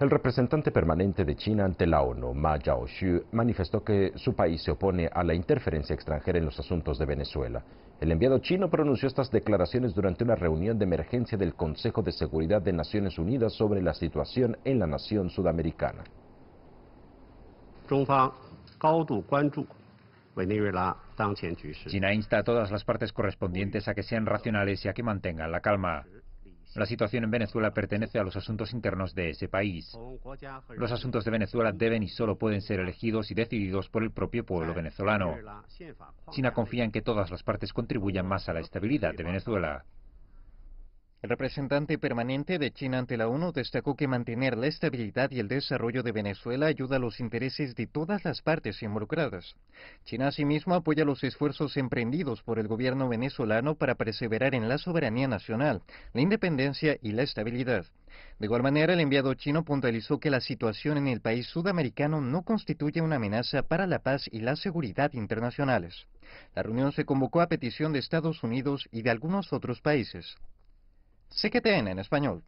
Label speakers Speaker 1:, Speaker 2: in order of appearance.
Speaker 1: El representante permanente de China ante la ONU, Ma Xu, manifestó que su país se opone a la interferencia extranjera en los asuntos de Venezuela. El enviado chino pronunció estas declaraciones durante una reunión de emergencia del Consejo de Seguridad de Naciones Unidas sobre la situación en la nación sudamericana.
Speaker 2: China insta a todas las partes correspondientes a que sean racionales y a que mantengan la calma. La situación en Venezuela pertenece a los asuntos internos de ese país. Los asuntos de Venezuela deben y solo pueden ser elegidos y decididos por el propio pueblo venezolano. China confía en que todas las partes contribuyan más a la estabilidad de Venezuela. El representante permanente de China ante la ONU destacó que mantener
Speaker 3: la estabilidad y el desarrollo de Venezuela ayuda a los intereses de todas las partes involucradas. China asimismo apoya los esfuerzos emprendidos por el gobierno venezolano para perseverar en la soberanía nacional, la independencia y la estabilidad. De igual manera, el enviado chino puntualizó que la situación en el país sudamericano no constituye una amenaza para la paz y la seguridad internacionales. La reunión se convocó a petición de Estados Unidos y de algunos otros países en en español.